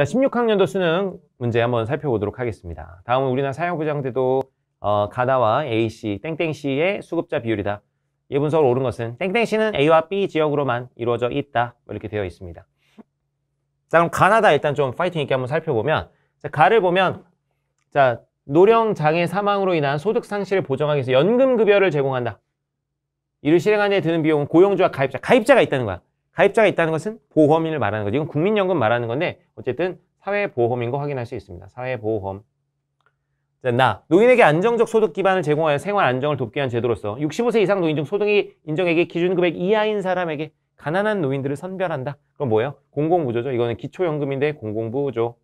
자, 16학년도 수능 문제 한번 살펴보도록 하겠습니다. 다음은 우리나라 사형부장제도 어, 가다와 A씨, 땡땡씨의 수급자 비율이다. 예분석으로 옳은 것은 땡땡씨는 A와 B 지역으로만 이루어져 있다. 뭐 이렇게 되어 있습니다. 자, 그럼 가나다 일단 좀 파이팅 있게 한번 살펴보면 자, 가를 보면 자, 노령장애 사망으로 인한 소득 상실을 보정하기 위해서 연금급여를 제공한다. 이를 실행한는데 드는 비용은 고용주와 가입자, 가입자가 있다는 거야. 가입자가 있다는 것은 보험인을 말하는 거죠. 이건 국민연금 말하는 건데 어쨌든 사회보험인 거 확인할 수 있습니다. 사회보험. 자, 나. 노인에게 안정적 소득 기반을 제공하여 생활 안정을 돕기 위한 제도로서 65세 이상 노인 중 소득이 인정액이 기준금액 이하인 사람에게 가난한 노인들을 선별한다. 그럼 뭐예요? 공공부조죠. 이거는 기초연금인데 공공부조.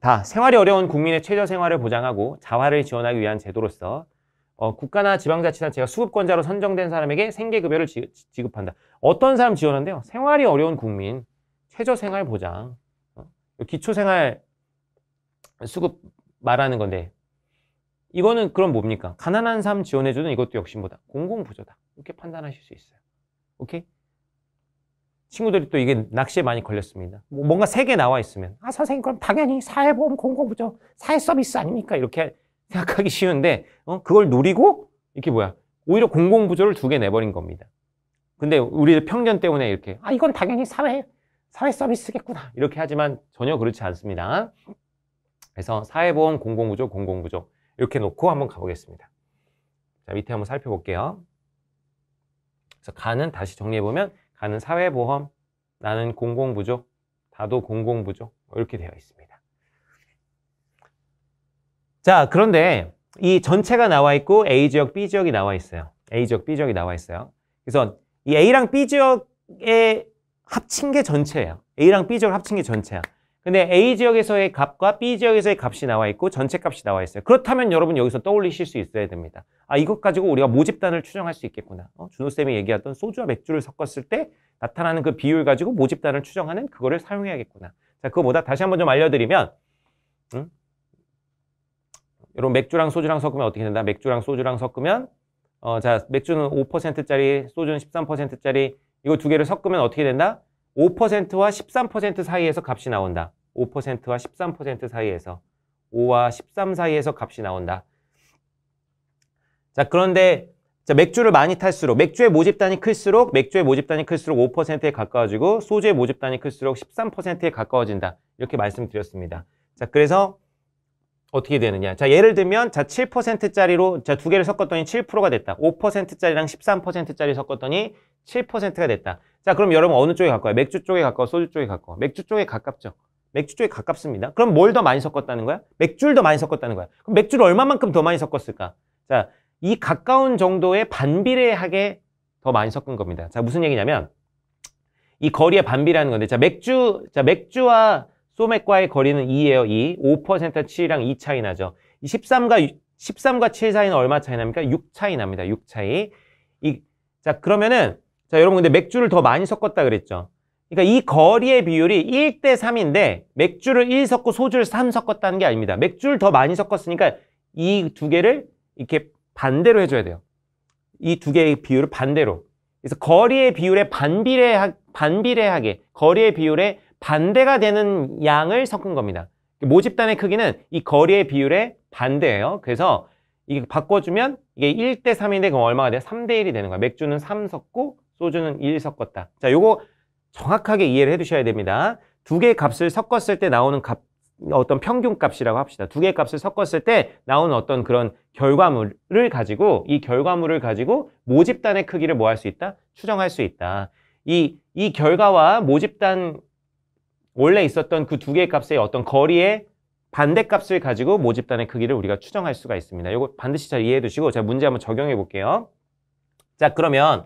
다. 생활이 어려운 국민의 최저생활을 보장하고 자활을 지원하기 위한 제도로서 어, 국가나 지방자치단체가 수급권자로 선정된 사람에게 생계급여를 지, 급한다 어떤 사람 지원한대요? 생활이 어려운 국민, 최저생활보장, 어? 기초생활 수급 말하는 건데 이거는 그럼 뭡니까? 가난한 사람 지원해주는 이것도 역시 뭐다? 공공부조다. 이렇게 판단하실 수 있어요. 오케이? 친구들이 또 이게 낚시에 많이 걸렸습니다. 뭐 뭔가 세 개 나와 있으면 아 선생님 그럼 당연히 사회보험 공공부조 사회서비스 아닙니까? 이렇게 생각하기 쉬운데 어? 그걸 노리고 이렇게 뭐야 오히려 공공부조를 두 개 내버린 겁니다. 근데 우리의 편견 때문에 이렇게 아 이건 당연히 사회 사회 서비스겠구나 이렇게 하지만 전혀 그렇지 않습니다. 그래서 사회보험 공공부조공공부조 이렇게 놓고 한번 가보겠습니다. 자 밑에 한번 살펴볼게요. 그래서 가는 다시 정리해보면 가는 사회보험 나는 공공부조 다도 공공부조 뭐 이렇게 되어 있습니다. 자, 그런데 이 전체가 나와 있고 A 지역, B 지역이 나와 있어요. A 지역, B 지역이 나와 있어요. 그래서 이 A랑 B 지역에 합친 게 전체예요. A랑 B 지역을 합친 게 전체야. 근데 A 지역에서의 값과 B 지역에서의 값이 나와 있고 전체 값이 나와 있어요. 그렇다면 여러분 여기서 떠올리실 수 있어야 됩니다. 아 이것 가지고 우리가 모집단을 추정할 수 있겠구나. 어, 준호쌤이 얘기했던 소주와 맥주를 섞었을 때 나타나는 그 비율 가지고 모집단을 추정하는 그거를 사용해야겠구나. 자 그거보다 다시 한번 좀 알려드리면 음? 여러분 맥주랑 소주랑 섞으면 어떻게 된다? 맥주랑 소주랑 섞으면 어, 자 맥주는 5%짜리, 소주는 13%짜리 이거 두 개를 섞으면 어떻게 된다? 5%와 13% 사이에서 값이 나온다. 5%와 13% 사이에서 5와 13 사이에서 값이 나온다. 자 그런데 자, 맥주를 많이 탈수록 맥주의 모집단이 클수록 맥주의 모집단이 클수록 5%에 가까워지고 소주의 모집단이 클수록 13%에 가까워진다. 이렇게 말씀드렸습니다. 자, 그래서 어떻게 되느냐. 자, 예를 들면, 자, 7%짜리로, 자, 두 개를 섞었더니 7%가 됐다. 5%짜리랑 13%짜리 섞었더니 7%가 됐다. 자, 그럼 여러분 어느 쪽에 가까워요? 맥주 쪽에 가까워? 소주 쪽에 가까워? 맥주 쪽에 가깝죠? 맥주 쪽에 가깝습니다. 그럼 뭘 더 많이 섞었다는 거야? 맥주를 더 많이 섞었다는 거야. 그럼 맥주를 얼마만큼 더 많이 섞었을까? 자, 이 가까운 정도의 반비례하게 더 많이 섞은 겁니다. 자, 무슨 얘기냐면, 이 거리의 반비례하는 건데, 자, 맥주, 자, 맥주와 소맥과의 거리는 2예요. 2. 5%는 7이랑 2 차이 나죠. 13과 6, 13과 7 사이는 얼마 차이 납니까? 6 차이 납니다. 6 차이. 이, 자, 그러면은 자, 여러분 근데 맥주를 더 많이 섞었다 그랬죠. 그러니까 이 거리의 비율이 1대 3인데 맥주를 1 섞고 소주를 3 섞었다는 게 아닙니다. 맥주를 더 많이 섞었으니까 이 두 개를 이렇게 반대로 해줘야 돼요. 이 두 개의 비율을 반대로. 그래서 거리의 비율에 반비례하, 반비례하게 거리의 비율에 반대가 되는 양을 섞은 겁니다. 모집단의 크기는 이 거리의 비율의 반대예요. 그래서 이게 바꿔주면 이게 1대 3인데 그럼 얼마가 돼요? 3대 1이 되는 거예요. 맥주는 3 섞고 소주는 1 섞었다. 자, 요거 정확하게 이해를 해두셔야 됩니다. 두 개의 값을 섞었을 때 나오는 값, 어떤 평균값이라고 합시다. 두 개의 값을 섞었을 때 나오는 어떤 그런 결과물을 가지고 이 결과물을 가지고 모집단의 크기를 뭐 할 수 있다? 추정할 수 있다. 이, 이 결과와 모집단 원래 있었던 그 두 개의 값의 어떤 거리의 반대값을 가지고 모집단의 크기를 우리가 추정할 수가 있습니다. 이거 반드시 잘 이해해 두시고 제가 문제 한번 적용해 볼게요. 자 그러면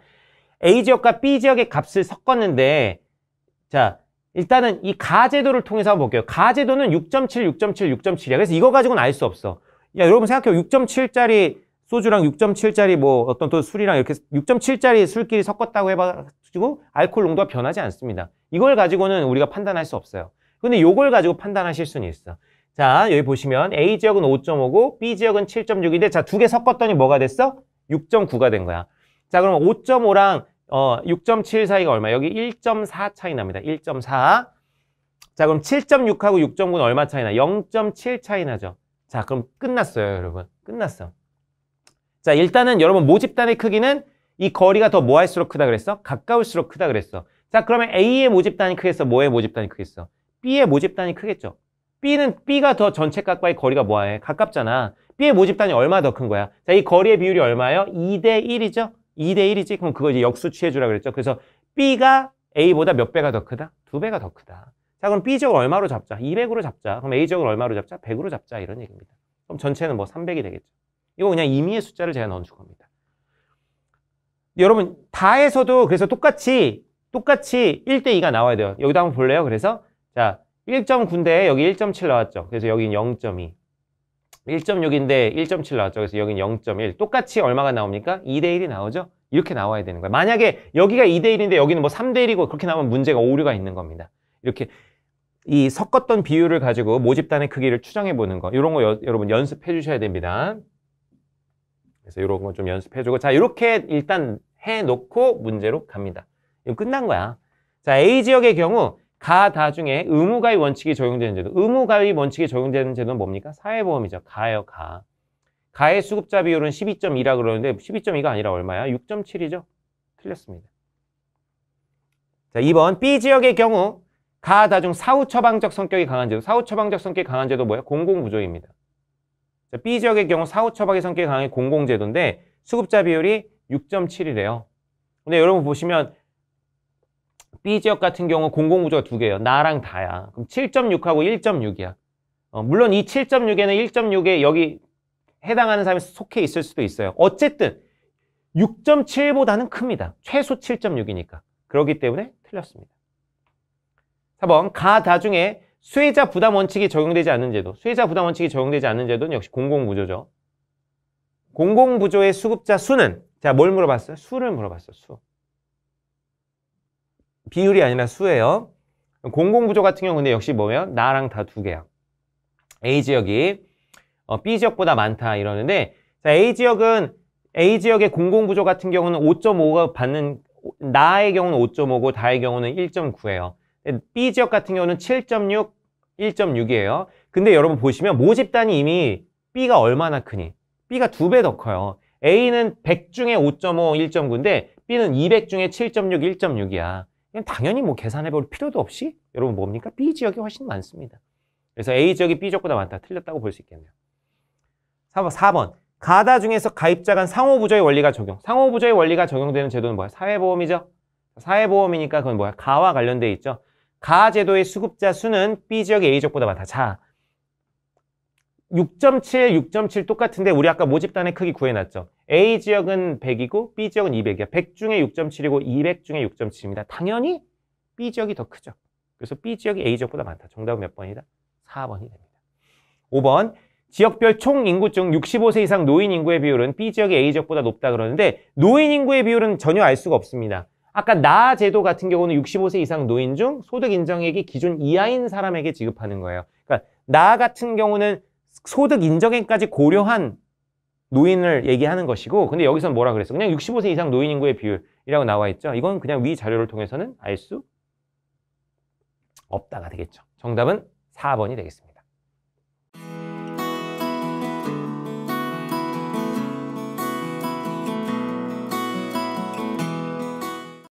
A 지역과 B 지역의 값을 섞었는데 자 일단은 이 가제도를 통해서 한번 볼게요. 가제도는 6.7, 6.7, 6.7이야. 그래서 이거 가지고는 알 수 없어. 야 여러분 생각해요. 6.7짜리 소주랑 6.7짜리 뭐 어떤 또 술이랑 이렇게 6.7짜리 술끼리 섞었다고 해봐가지고 알코올 농도가 변하지 않습니다. 이걸 가지고는 우리가 판단할 수 없어요. 근데 요걸 가지고 판단하실 수는 있어. 자, 여기 보시면 A 지역은 5.5고 B 지역은 7.6인데 자, 두 개 섞었더니 뭐가 됐어? 6.9가 된 거야. 자, 그럼 5.5랑 어, 6.7 사이가 얼마? 여기 1.4 차이 납니다. 1.4. 자, 그럼 7.6하고 6.9는 얼마 차이 나? 0.7 차이 나죠. 자, 그럼 끝났어요, 여러분. 끝났어. 자, 일단은 여러분 모집단의 크기는 이 거리가 더 뭐할수록 크다 그랬어? 가까울수록 크다 그랬어. 자 그러면 A의 모집단이 크겠어? 뭐의 모집단이 크겠어? B의 모집단이 크겠죠. B는 B가 더 전체 값과의 거리가 뭐해? 가깝잖아. B의 모집단이 얼마 더 큰 거야? 자, 이 거리의 비율이 얼마예요? 2대 1이죠? 2대 1이지? 그럼 그거 이제 역수 취해주라 그랬죠? 그래서 B가 A보다 몇 배가 더 크다? 두 배가 더 크다. 자, 그럼 B적을 얼마로 잡자? 200으로 잡자. 그럼 A적을 얼마로 잡자? 100으로 잡자. 이런 얘기입니다. 그럼 전체는 뭐 300이 되겠죠. 이거 그냥 임의의 숫자를 제가 넣어준 겁니다. 여러분, 다에서도 그래서 똑같이 똑같이 1대2가 나와야 돼요. 여기도 한번 볼래요? 그래서 자 1.9인데 여기 1.7 나왔죠. 그래서 여긴 기 0.2. 1.6인데 1.7 나왔죠. 그래서 여긴 기 0.1. 똑같이 얼마가 나옵니까? 2대1이 나오죠. 이렇게 나와야 되는 거예요. 만약에 여기가 2대1인데 여기는 뭐 3대1이고 그렇게 나오면 문제가 오류가 있는 겁니다. 이렇게 이 섞었던 비율을 가지고 모집단의 크기를 추정해 보는 거 이런 거 여, 러분 연습해 주셔야 됩니다. 그래서 이런 거 좀 연습해 주고 자 이렇게 일단 해놓고 문제로 갑니다. 이거 끝난 거야. 자, A 지역의 경우 가, 다 중에 의무가입 원칙이 적용되는 제도. 의무가입 원칙이 적용되는 제도는 뭡니까? 사회보험이죠. 가요, 가. 가의 수급자 비율은 12.2라 그러는데 12.2가 아니라 얼마야? 6.7이죠. 틀렸습니다. 자, 2번 B 지역의 경우 가, 다중 사후 처방적 성격이 강한 제도. 사후 처방적 성격이 강한 제도 뭐야? 공공부조입니다. 자, B 지역의 경우 사후 처방의 성격이 강한 공공제도인데 수급자 비율이 6.7이래요. 근데 여러분 보시면 B 지역 같은 경우 공공구조가 두 개예요. 나랑 다야. 그럼 7.6하고 1.6이야. 어, 물론 이 7.6에는 1.6에 여기 해당하는 사람이 속해 있을 수도 있어요. 어쨌든 6.7보다는 큽니다. 최소 7.6이니까. 그렇기 때문에 틀렸습니다. 4번 가 다중에 수혜자 부담 원칙이 적용되지 않는 제도 수혜자 부담 원칙이 적용되지 않는 제도는 역시 공공구조죠공공구조의 수급자 수는 자 뭘 물어봤어요? 수를 물어봤어요. 수. 비율이 아니라 수예요. 공공구조 같은 경우는 역시 뭐면 나랑 다 두 개야. A지역이 어, B지역보다 많다 이러는데 자, A지역은 A지역의 공공구조 같은 경우는 5.5가 받는 나의 경우는 5.5고 다의 경우는 1.9예요. B지역 같은 경우는 7.6, 1.6이에요. 근데 여러분 보시면 모집단이 이미 B가 얼마나 크니? B가 두 배 더 커요. A는 100 중에 5.5, 1.9인데 B는 200 중에 7.6, 1.6이야. 당연히 뭐 계산해 볼 필요도 없이 여러분 뭡니까? B 지역이 훨씬 많습니다. 그래서 A 지역이 B 지역보다 많다. 틀렸다고 볼 수 있겠네요. 4번, 4번. 가다 중에서 가입자 간 상호부조의 원리가 적용. 상호부조의 원리가 적용되는 제도는 뭐야? 사회보험이죠. 사회보험이니까 그건 뭐야? 가와 관련돼 있죠. 가 제도의 수급자 수는 B 지역 A 지역보다 많다. 자, 6.7, 6.7 똑같은데 우리 아까 모집단의 크기 구해놨죠. A 지역은 100이고 B 지역은 200이야. 100 중에 6.7이고 200 중에 6.7입니다. 당연히 B 지역이 더 크죠. 그래서 B 지역이 A 지역보다 많다. 정답은 몇 번이다? 4번이 됩니다. 5번 지역별 총 인구 중 65세 이상 노인 인구의 비율은 B 지역이 A 지역보다 높다 그러는데 노인 인구의 비율은 전혀 알 수가 없습니다. 아까 나 제도 같은 경우는 65세 이상 노인 중 소득 인정액이 기준 이하인 사람에게 지급하는 거예요. 그러니까 나 같은 경우는 소득 인정액까지 고려한 노인을 얘기하는 것이고 근데 여기서 뭐라 그랬어? 그냥 65세 이상 노인 인구의 비율이라고 나와 있죠. 이건 그냥 위 자료를 통해서는 알 수 없다가 되겠죠. 정답은 4번이 되겠습니다.